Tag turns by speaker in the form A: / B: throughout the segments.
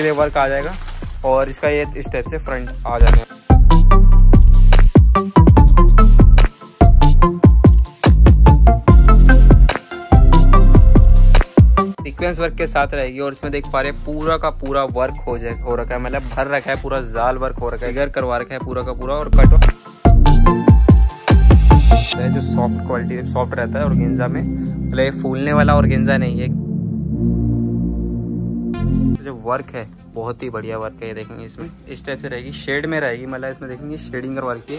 A: इसके लिए वर्क आ जाएगा और इसका ये इस टाइप से फ्रंट आ जाएगा सिक्वेंस वर्क के साथ रहेगी और इसमें देख पा रहे पूरा का पूरा वर्क हो जाए हो रखा है मतलब भर रखा है पूरा जाल वर्क हो रखा है इधर करवा रखा है पूरा का पूरा और कट तो जो सॉफ्ट क्वालिटी सॉफ्ट रहता है और गेंजा में भले मतलब फूलने वाला और गेंजा नहीं है जो वर्क है बहुत ही बढ़िया वर्क है ये देखेंगे इसमें इस टाइप से रहेगी शेड में रहेगी मतलब इसमें देखेंगे शेडिंग और वर्क है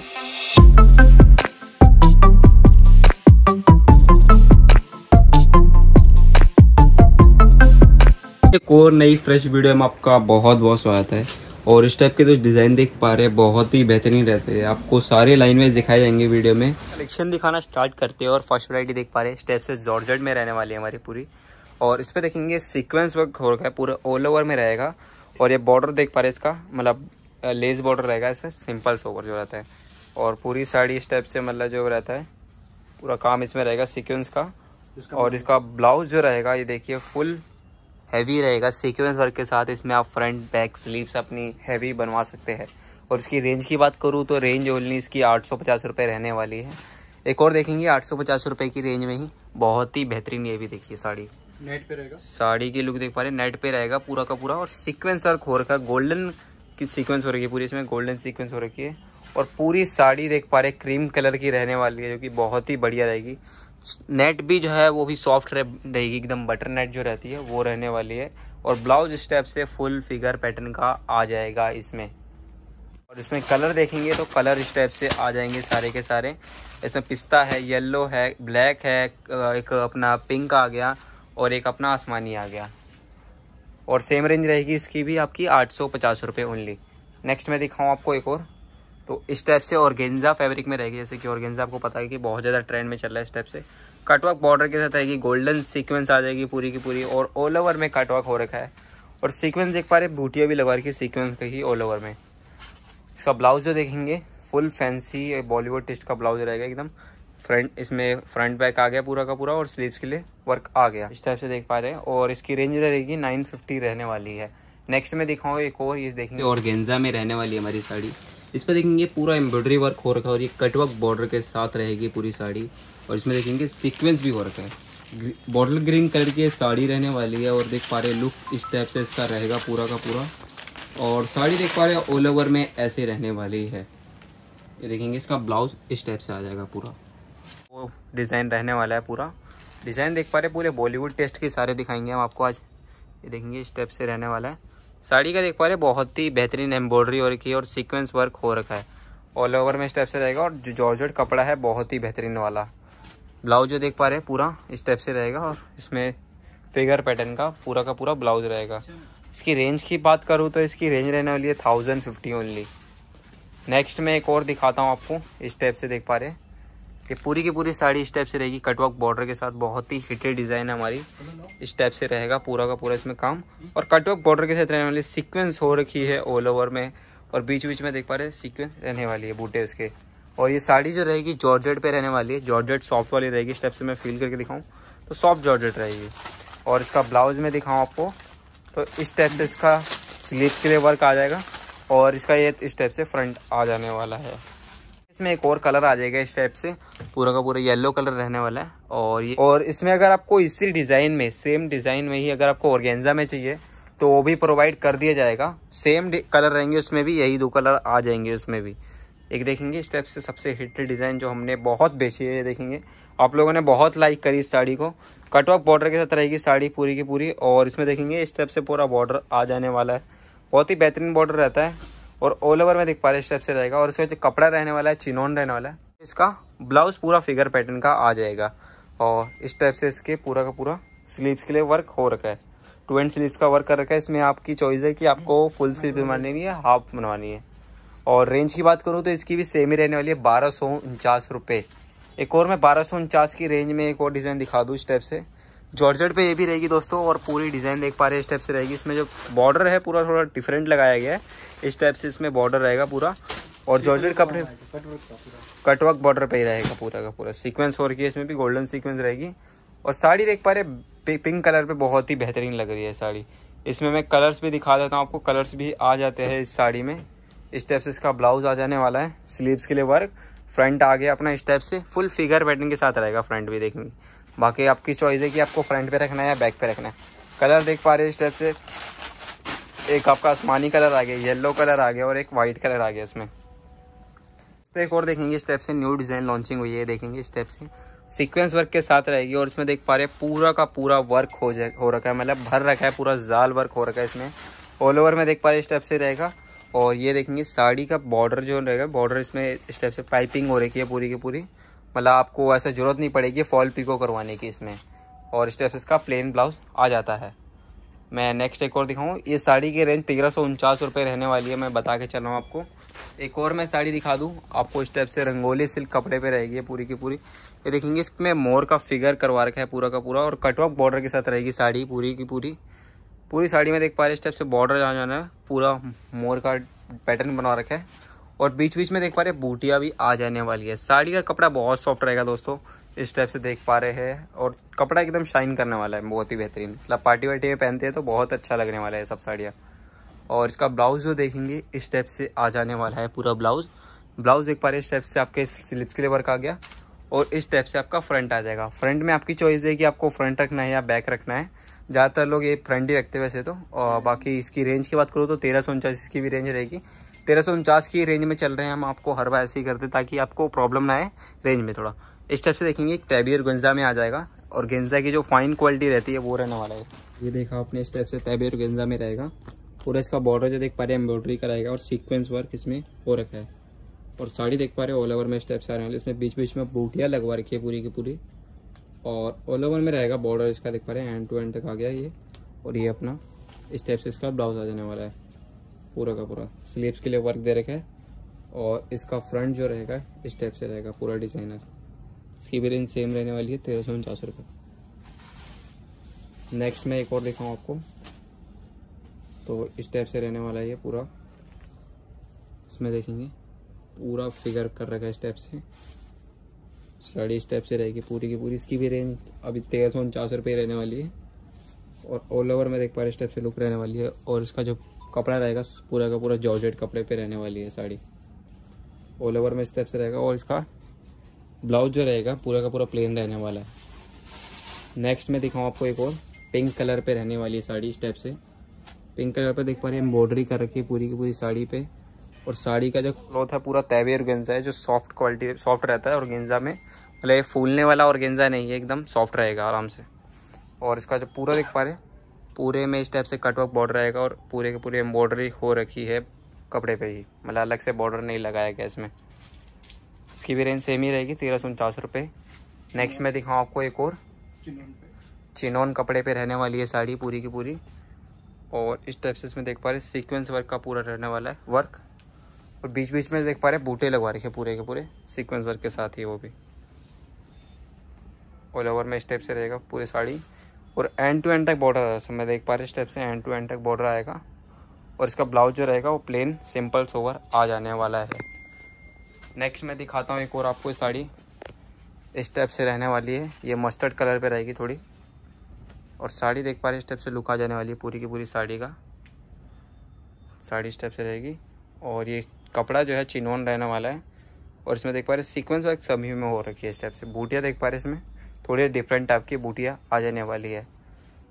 A: एक और नई फ्रेश वीडियो में आपका बहुत बहुत स्वागत है और इस टाइप के जो तो डिज़ाइन देख पा रहे हैं बहुत ही बेहतरीन रहते हैं आपको सारे लाइन में दिखाए जाएंगे वीडियो में कलेक्शन दिखाना स्टार्ट करते हैं और फर्स्ट वराइटी देख पा रहे हैं स्टेप से जॉर्जेट में रहने वाली है हमारी पूरी और इस पर देखेंगे सीक्वेंस वर्क हो रखा है पूरा ऑल ओवर में रहेगा और ये बॉर्डर देख पा रहे इसका मतलब लेस बॉर्डर रहेगा ऐसे सिंपल सोवर जो रहता है और पूरी साड़ी इस टाइप से मतलब जो रहता है पूरा काम इसमें रहेगा सीक्वेंस का और इसका ब्लाउज जो रहेगा ये देखिए फुल हैवी रहेगा सीक्वेंस वर्क के साथ इसमें आप फ्रंट बैक स्लीव्स अपनी हैवी बनवा सकते हैं और इसकी रेंज की बात करूँ तो रेंज ओनली इसकी आठ सौ रहने वाली है एक और देखेंगे आठ सौ की रेंज में ही बहुत ही बेहतरीन ये भी देखिए साड़ी नेट पे रहेगा साड़ी की लुक देख पा रहे नेट पे रहेगा पूरा का पूरा और सीक्वेंस वर्क हो रखा है गोल्डन की सीक्वेंस हो रखी है पूरी इसमें गोल्डन सीक्वेंस हो रखी है और पूरी साड़ी देख पा रहे क्रीम कलर की रहने वाली है जो कि बहुत ही बढ़िया रहेगी नेट भी जो है वो भी सॉफ्ट रहेगी एकदम बटर नेट जो रहती है वो रहने वाली है और ब्लाउज स्टेप से फुल फिगर पैटर्न का आ जाएगा इसमें और इसमें कलर देखेंगे तो कलर स्टेप से आ जाएंगे सारे के सारे इसमें पिस्ता है येलो है ब्लैक है एक अपना पिंक आ गया और एक अपना आसमानी आ गया और सेम रेंज रहेगी इसकी भी आपकी आठ सौ पचास रुपये ओनली नेक्स्ट मैं दिखाऊँ आपको एक और तो इस टाइप से ऑर्गेन्जा फैब्रिक में रहेगी जैसे कि ऑर्गेन्जा आपको पता है कि बहुत ज़्यादा ट्रेंड में चल रहा है इस टाइप से कटवर्क बॉर्डर के साथ आएगी गोल्डन सीक्वेंस आ जाएगी पूरी की पूरी और ऑल ओवर में कटवर्क हो रखा है और सीक्वेंस देख पा रहे बूटियाँ भी लगा रखी सीक्वेंस का ही ऑल ओवर में इसका ब्लाउज जो देखेंगे फुल फैंसी बॉलीवुड टेस्ट का ब्लाउज रहेगा एकदम फ्रंट इसमें फ्रंट बैक आ गया पूरा का पूरा और स्लीव्स के लिए वर्क आ गया इस टाइप से देख पा रहे हैं और इसकी रेंज रहेगी नाइन फिफ्टी रहने वाली है नेक्स्ट में दिखाऊंगा एक और ये देखेंगे और गेंजा में रहने वाली है हमारी साड़ी इस पर देखेंगे पूरा एम्ब्रॉयडरी वर्क हो रखा है और ये कटवर्क बॉर्डर के साथ रहेगी पूरी साड़ी और इसमें देखेंगे सिक्वेंस भी हो रखा है बॉटल ग्रीन कलर की साड़ी रहने वाली है और देख पा रहे लुक इस टाइप से इसका रहेगा पूरा का पूरा और साड़ी देख पा रहे ऑल ओवर में ऐसे रहने वाली है ये देखेंगे इसका ब्लाउज इस टाइप से आ जाएगा पूरा वो डिज़ाइन रहने वाला है पूरा डिज़ाइन देख पा रहे पूरे बॉलीवुड टेस्ट के सारे दिखाएंगे हम आपको आज ये देखेंगे इस टाइप से रहने वाला है साड़ी का देख पा रहे बहुत ही बेहतरीन एम्ब्रॉयडरी हो रखी है और सीक्वेंस वर्क हो रखा है ऑल ओवर में इस टाइप से रहेगा और जो जॉर्जेट कपड़ा है बहुत ही बेहतरीन वाला ब्लाउज जो देख पा रहे हैं पूरा इस टाइप से रहेगा और इसमें फिगर पैटर्न का पूरा का पूरा ब्लाउज रहेगा इसकी रेंज की बात करूँ तो इसकी रेंज रहने वाली है थाउजेंड फिफ्टी ओनली नेक्स्ट मैं एक और दिखाता हूँ आपको इस टाइप से देख पा रहे हैं ये पूरी की पूरी साड़ी इस टाइप से रहेगी कटवर्क बॉर्डर के साथ बहुत ही हिटेड डिज़ाइन है हमारी इस टाइप से रहेगा पूरा का पूरा इसमें काम और कटवर्क बॉर्डर के साथ रहने वाली सीक्वेंस हो रखी है ऑल ओवर में और बीच बीच में देख पा रहे सीक्वेंस रहने वाली है बूटे इसके और ये साड़ी जो रहेगी जॉर्जेट पे रहने वाली है जॉर्जेट सॉफ्ट वाली रहेगी इस टाइप से मैं फील करके दिखाऊँ तो सॉफ्ट जॉर्जेट रहेगी और इसका ब्लाउज में दिखाऊँ आपको तो इस टाइप से इसका स्लीव के लिए वर्क आ जाएगा और इसका ये इस टाइप से फ्रंट आ जाने वाला है इसमें एक और कलर आ जाएगा इस टाइप से पूरा का पूरा येलो कलर रहने वाला है और ये और इसमें अगर आपको इसी डिज़ाइन में सेम डिज़ाइन में ही अगर आपको ऑर्गेंजा में चाहिए तो वो भी प्रोवाइड कर दिया जाएगा सेम कलर रहेंगे उसमें भी यही दो कलर आ जाएंगे उसमें भी एक देखेंगे इस टाइप से सबसे हिट डिज़ाइन जो हमने बहुत बेची है देखेंगे आप लोगों ने बहुत लाइक करी इस साड़ी को कट ऑफ बॉर्डर के साथ रहेगी साड़ी पूरी की पूरी और इसमें देखेंगे इस टाइप से पूरा बॉर्डर आ जाने वाला है बहुत ही बेहतरीन बॉर्डर रहता है और ऑल ओवर में देख पा रहे स्टेप से रहेगा और इसका जो कपड़ा रहने वाला है चिनोन रहने वाला है इसका ब्लाउज पूरा फिगर पैटर्न का आ जाएगा और इस टाइप से इसके पूरा का पूरा स्लीव्स के लिए वर्क हो रखा है टू एंड स्लीव्स का वर्क कर रखा है इसमें आपकी चॉइस है कि आपको फुल स्लीव बनवानी है हाफ बनवानी है और रेंज की बात करूँ तो इसकी भी सेम ही रहने वाली है बारह सौ उनचास रुपये एक और मैं बारह सौ उनचास की रेंज में एक और डिज़ाइन दिखा दूँ इस टाइप से जॉर्जेट पे ये भी रहेगी दोस्तों और पूरी डिज़ाइन देख पा रहे हैं इस टाइप से रहेगी इसमें जो बॉर्डर है पूरा थोड़ा डिफरेंट लगाया गया है इस टाइप से इसमें बॉर्डर रहेगा पूरा और जॉर्जेट कपड़े कटवर्क बॉर्डर पे ही रहेगा पूरा का पूरा सीक्वेंस और की इसमें भी गोल्डन सीक्वेंस रहेगी और साड़ी देख पा रहे पिंक कलर पर बहुत ही बेहतरीन लग रही है साड़ी इसमें मैं कलर्स भी दिखा देता हूँ आपको कलर्स भी आ जाते हैं इस साड़ी में इस टाइप से इसका ब्लाउज आ जाने वाला है स्लीव्स के लिए वर्क फ्रंट आ गया अपना इस टाइप से फुल फिगर पैटर्न के साथ रहेगा फ्रंट भी देखेंगे बाकी आपकी चॉइस है कि आपको फ्रंट पे रखना है या बैक पे रखना है कलर देख पा रहे इस टाइप से एक आपका आसमानी कलर आ गया येलो कलर आ गया और एक वाइट कलर आ गया इसमें तो एक और देखेंगे इस टाइप से न्यू डिज़ाइन लॉन्चिंग हुई है देखेंगे इस टाइप से सीक्वेंस वर्क के साथ रहेगी और इसमें देख पा रहे पूरा का पूरा वर्क हो जाए हो रखा है मतलब भर रखा है पूरा जाल वर्क हो रखा है इसमें ऑल ओवर में देख पा रहे इस टाइप से रहेगा और ये देखेंगे साड़ी का बॉर्डर जो रहेगा बॉर्डर इसमें इस टाइप से पाइपिंग हो रखी है पूरी की पूरी मतलब आपको ऐसे ज़रूरत नहीं पड़ेगी फॉल पिको करवाने की इसमें और स्टेप्स इसका प्लेन ब्लाउज आ जाता है मैं नेक्स्ट एक और दिखाऊँ ये साड़ी की रेंज तेरह सौ उनचास रुपये रहने वाली है मैं बता के चल रहा हूँ आपको एक और मैं साड़ी दिखा दूँ आपको इस टाइप से रंगोली सिल्क कपड़े पे रहेगी पूरी की पूरी ये देखेंगे इसमें मोर का फिगर करवा रखा है पूरा का पूरा और कटवा बॉर्डर के साथ रहेगी साड़ी पूरी की पूरी पूरी साड़ी में देख पा रहे इस टाइप से बॉर्डर जहाँ जाना है पूरा मोर का पैटर्न बनवा रखा है और बीच बीच में देख पा रहे बूटियाँ भी आ जाने वाली है साड़ी का कपड़ा बहुत सॉफ्ट रहेगा दोस्तों इस टाइप से देख पा रहे हैं और कपड़ा एकदम शाइन करने वाला है बहुत ही बेहतरीन मतलब पार्टी वार्टी में पहनते हैं तो बहुत अच्छा लगने वाला है सब साड़ियाँ और इसका ब्लाउज़ जो देखेंगे इस टाइप से आ जाने वाला है पूरा ब्लाउज़ ब्लाउज़ देख पा रहे इस टाइप से आपके स्लिप्स के लिए वर्क आ गया और इस टाइप से आपका फ्रंट आ जाएगा फ्रंट में आपकी चॉइस है कि आपको फ्रंट रखना है या बैक रखना है ज़्यादातर लोग ये फ्रंट ही रखते वैसे तो और बाकी इसकी रेंज की बात करो तो तेरह सौ इसकी भी रेंज रहेगी तेरह सौ उनचास की रेंज में चल रहे हैं हम आपको हर बार ऐसे ही करते ताकि आपको प्रॉब्लम ना आए रेंज में थोड़ा इस टाइप से देखेंगे टैबियर गेंजा में आ जाएगा और गेंजा की जो फाइन क्वालिटी रहती है वो रहने वाला है ये देखा आपने इस टाइप से और गेंजा में रहेगा पूरा इसका बॉर्डर जो देख पा रहे हैं एम्ब्रॉयडरी का रहेगा और सीक्वेंस वर्क इसमें हो रखा है और साड़ी देख पा रहे हैं ऑल ओवर में इस टाइप से आ रहे हैं इसमें बीच बीच में बूटियाँ लगवा रखी है पूरी की पूरी और ऑल ओवर में रहेगा बॉर्डर इसका देख पा रहे हैं एंड टू एंड तक आ गया ये और ये अपना इस टाइप से इसका ब्लाउज आ जाने वाला है पूरा का पूरा स्लीव्स के लिए वर्क दे रखा है और इसका फ्रंट जो रहेगा इस टाइप से रहेगा पूरा डिजाइनर इसकी भी रेंज सेम रहने वाली है तेरह सौ उनचास रुपये नेक्स्ट मैं एक और दिखाऊँ आपको तो इस टाइप से रहने वाला है ये पूरा इसमें देखेंगे पूरा फिगर कर रखा है इस टाइप से साड़ी इस टाइप से रहेगी पूरी की पूरी इसकी भी रेंज अभी तेरह सौ उनचास रुपये रहने वाली है और ऑल ओवर में देख पा रहे इस टाइप से लुक रहने वाली है और इसका जो कपड़ा रहेगा पूरा का पूरा जॉर्जेट कपड़े पे रहने वाली है साड़ी ऑल ओवर में से रहेगा और इसका ब्लाउज जो रहेगा पूरा का पूरा प्लेन रहने वाला है नेक्स्ट में दिखाऊँ आपको एक और पिंक कलर पे रहने वाली है साड़ी स्टेप से पिंक कलर पे देख पा रहे हैं एम्ब्रॉयडरी कर रखी है पूरी की पूरी साड़ी पे और साड़ी का जो क्लॉथ है पूरा तैवे और गेंजा है जो सॉफ्ट क्वालिटी सॉफ्ट रहता है और गेंजा में मतलब ये फूलने वाला और गेंजा नहीं है एकदम सॉफ्ट रहेगा आराम से और इसका जो पूरा देख पा रहे हैं पूरे में इस टाइप से कट वर्क बॉर्डर आएगा और पूरे के पूरे एम्ब्रॉयडरी हो रखी है कपड़े पे ही मतलब अलग से बॉर्डर नहीं लगाया गया इसमें इसकी भी रेंज सेम ही रहेगी तेरह सौ उनचास रुपये नेक्स्ट मैं दिखाऊँ आपको एक और चिनौन कपड़े पे रहने वाली है साड़ी पूरी की पूरी और इस टाइप से इसमें देख पा रहे सीक्वेंस वर्क का पूरा रहने वाला है वर्क और बीच बीच में देख पा रहे बूटे लगवा रखे पूरे के पूरे सिक्वेंस वर्क के साथ ही वो भी ऑल ओवर में इस टाइप से रहेगा पूरी साड़ी और एंड टू एंड तक बॉर्डर आ सब मैं देख पा रहे स्टेप से एंड टू एंड तक बॉर्डर आएगा और इसका ब्लाउज जो रहेगा वो प्लेन सिंपल सोवर आ जाने वाला है नेक्स्ट मैं दिखाता हूँ एक और आपको साड़ी इस टाइप से रहने वाली है ये मस्टर्ड कलर पे रहेगी थोड़ी और साड़ी देख पा रहे इस टाइप से लुक आ जाने वाली है पूरी की पूरी साड़ी का साड़ी इस टाइप से रहेगी और ये कपड़ा जो है चिनोन रहने वाला है और इसमें देख पा रहे सीक्वेंस वर्क सभी में हो रखी है इस टाइप से बूटियाँ देख पा रहे इसमें थोड़ी डिफरेंट टाइप की बूटियाँ आ जाने वाली है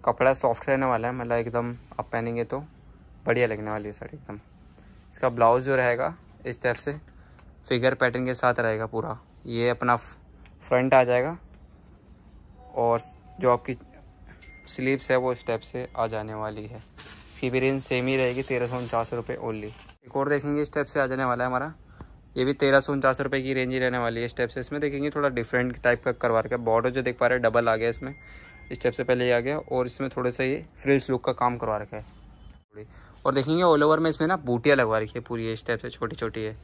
A: कपड़ा सॉफ्ट रहने वाला है मतलब एकदम आप पहनेंगे तो बढ़िया लगने वाली है साड़ी एकदम इसका ब्लाउज जो रहेगा इस टाइप से फिगर पैटर्न के साथ रहेगा पूरा ये अपना फ्रंट आ जाएगा और जो आपकी स्लीव्स है वो इस टाइप से आ जाने वाली है इसकी भी रेंज सेम ही रहेगी तेरह सौ उनचास रुपये ओनली एक और देखेंगे इस टाइप से आ जाने वाला है हमारा ये भी तेरह सौ उनचास रुपये की रेंज ही रहने वाली है स्टेप से इसमें देखेंगे थोड़ा डिफरेंट टाइप का करवा रखा है बॉर्डर जो देख पा रहे हैं डबल आ गया इसमें स्टेप से पहले ही आ गया और इसमें थोड़े सा ये फ्रिल्स लुक का काम करवा रखा है और देखेंगे ऑल ओवर में इसमें ना बूटियाँ लगवा रखी है पूरी ये स्टेप से छोटी छोटी है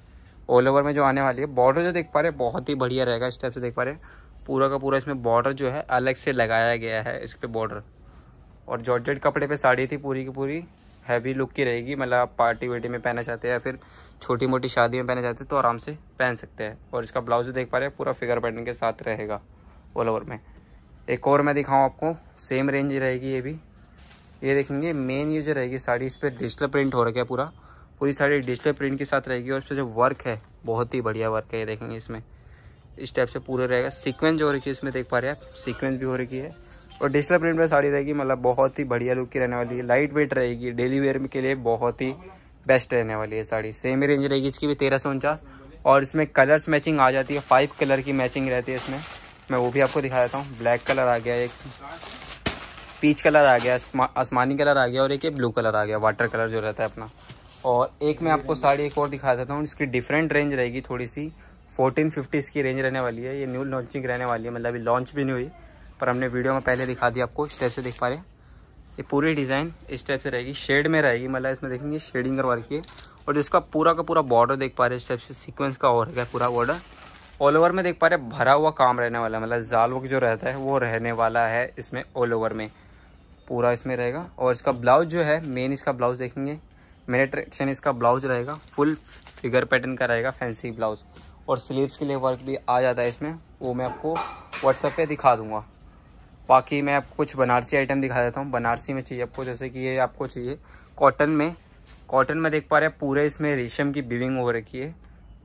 A: ऑल ओवर में जो आने वाली है बॉर्डर जो देख पा रहे हैं बहुत ही बढ़िया रहेगा स्टेप से देख पा रहे हैं पूरा का पूरा इसमें बॉर्डर जो है अलग से लगाया गया है इस पर बॉर्डर और जॉर्जेट कपड़े पे साड़ी थी पूरी की पूरी हैवी लुक की रहेगी मतलब आप पार्टी वेटी में पहनना चाहते हैं या फिर छोटी मोटी शादी में पहनना चाहते हैं तो आराम से पहन सकते हैं और इसका ब्लाउज देख पा रहे हैं पूरा फिगर पैटर्न के साथ रहेगा ऑल ओवर में एक और मैं दिखाऊँ आपको सेम रेंज रहेगी ये भी ये देखेंगे मेन ये जो रहेगी साड़ी इस पर डिजिटल प्रिंट हो रखा है पूरा पूरी साड़ी डिजिटल प्रिंट के साथ रहेगी और इस पर जो वर्क है बहुत ही बढ़िया वर्क है ये देखेंगे इसमें इस टाइप से पूरा रहेगा सीक्वेंस जो हो रही है इसमें देख पा रहे हैं आप सीक्वेंस भी हो रही है और डिजिटल प्रिंट में साड़ी रहेगी मतलब बहुत ही बढ़िया लुक की रहने वाली है लाइट वेट रहेगी डेली वेयर के लिए बहुत ही बेस्ट रहने वाली है साड़ी सेम रेंज रहेगी इसकी भी तेरह सौ उनचास और इसमें कलर्स मैचिंग आ जाती है फाइव कलर की मैचिंग रहती है इसमें मैं वो भी आपको दिखा देता हूँ ब्लैक कलर आ गया एक पीच कलर आ गया आसमानी कलर आ गया और एक ये ब्लू कलर आ गया वाटर कलर जो रहता है अपना और एक मैं आपको साड़ी एक और दिखा देता हूँ इसकी डिफरेंट रेंज रहेगी थोड़ी सी फोर्टीन फिफ्टी इसकी रेंज रहने वाली है ये न्यू लॉन्चिंग रहने वाली है मतलब अभी लॉन्च भी नहीं हुई पर हमने वीडियो में पहले दिखा दिया आपको इस टाइप से देख पा रहे हैं ये पूरी डिज़ाइन इस टाइप से रहेगी शेड में रहेगी मतलब इसमें देखेंगे शेडिंग करवा रखिए है और जिसका पूरा का पूरा बॉर्डर देख पा रहे हैं इस टाइप से सीक्वेंस का और है पूरा बॉर्डर ऑल ओवर में देख पा रहे भरा हुआ काम रहने वाला है मतलब जाल वक जो रहता है वो रहने वाला है इसमें ऑल ओवर में पूरा इसमें रहेगा और इसका ब्लाउज जो है मेन इसका ब्लाउज देखेंगे मेन अट्रैक्शन इसका ब्लाउज रहेगा फुल फिगर पैटर्न का रहेगा फैंसी ब्लाउज और स्लीव्स के लिए वर्क भी आ जाता है इसमें वो मैं आपको व्हाट्सएप पे दिखा दूंगा बाकी मैं आपको कुछ बनारसी आइटम दिखा देता हूँ बनारसी में चाहिए आपको जैसे कि ये आपको चाहिए कॉटन में कॉटन में देख पा रहे हैं पूरे इसमें रेशम की बिविंग हो रखी है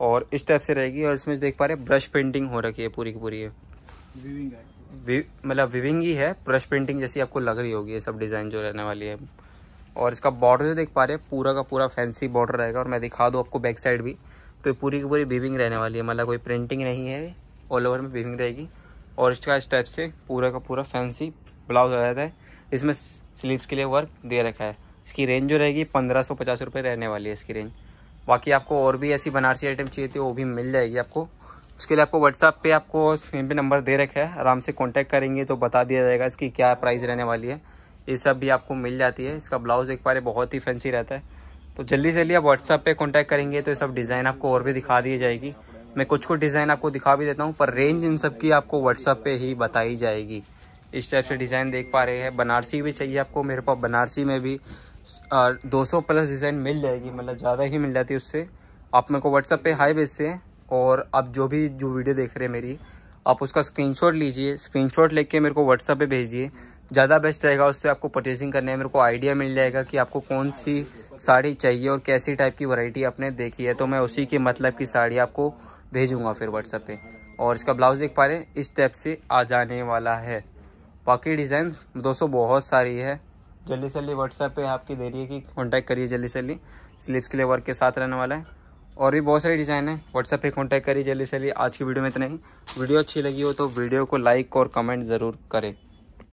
A: और इस टाइप से रहेगी और इसमें देख पा रहे हैं ब्रश पेंटिंग हो रखी है पूरी की पूरी है मतलब विविंग ही है ब्रश पेंटिंग जैसी आपको लग रही होगी ये सब डिज़ाइन जो रहने वाली है और इसका बॉर्डर जो देख पा रहे हैं पूरा का पूरा फैंसी बॉर्डर रहेगा और मैं दिखा दूँ आपको बैक साइड भी तो पूरी की पूरी बिविंग रहने वाली है मतलब कोई प्रिंटिंग नहीं है ऑल ओवर में विविंग रहेगी और इसका स्टेप से पूरा का पूरा फैंसी ब्लाउज आ जाता है इसमें स्लीव्स के लिए वर्क दे रखा है इसकी रेंज जो रहेगी पंद्रह सौ पचास रुपये रहने वाली है इसकी रेंज बाकी आपको और भी ऐसी बनारसी आइटम चाहिए थी वो भी मिल जाएगी आपको उसके लिए आपको व्हाट्सअप पे आपको स्क्रीन पे नंबर दे रखा है आराम से कांटेक्ट करेंगे तो बता दिया जाएगा इसकी क्या प्राइस रहने वाली है ये सब भी आपको मिल जाती है इसका ब्लाउज एक बार बहुत ही फैंसी रहता है तो जल्दी से जल्दी आप व्हाट्सअप पर कॉन्टैक्ट करेंगे तो ये सब डिज़ाइन आपको और भी दिखा दी जाएगी मैं कुछ कुछ डिज़ाइन आपको दिखा भी देता हूँ पर रेंज इन सब की आपको व्हाट्सअप पे ही बताई जाएगी इस टाइप से डिज़ाइन देख पा रहे हैं बनारसी भी चाहिए आपको मेरे पास बनारसी में भी दो सौ प्लस डिज़ाइन मिल जाएगी मतलब ज़्यादा ही मिल जाती है उससे आप मेरे को व्हाट्सअप पे हाई भेजते से और आप जो भी जो वीडियो देख रहे हैं मेरी आप उसका स्क्रीनशॉट लीजिए स्क्रीनशॉट लेके मेरे को व्हाट्सअप पे भेजिए ज़्यादा बेस्ट रहेगा उससे आपको परचेसिंग करने में मेरे को आइडिया मिल जाएगा कि आपको कौन सी साड़ी चाहिए और कैसी टाइप की वैरायटी आपने देखी है तो मैं उसी के मतलब की साड़ी आपको भेजूँगा फिर व्हाट्सएप पे और इसका ब्लाउज देख पा रहे हैं इस टाइप से आ जाने वाला है बाकी डिज़ाइन दोस्तों बहुत सारी है जल्दी से जल्दी व्हाट्सएप पे आपकी देरी है कि कॉन्टैक्ट करिए जल्दी से जल्दी स्लीव्स के लिए वर्क के साथ रहने वाला है और भी बहुत सारे डिज़ाइन है व्हाट्सएप पे कॉन्टैक्ट करिए जल्दी से जल्दी आज की वीडियो में इतना ही वीडियो अच्छी लगी हो तो वीडियो को लाइक और कमेंट ज़रूर करें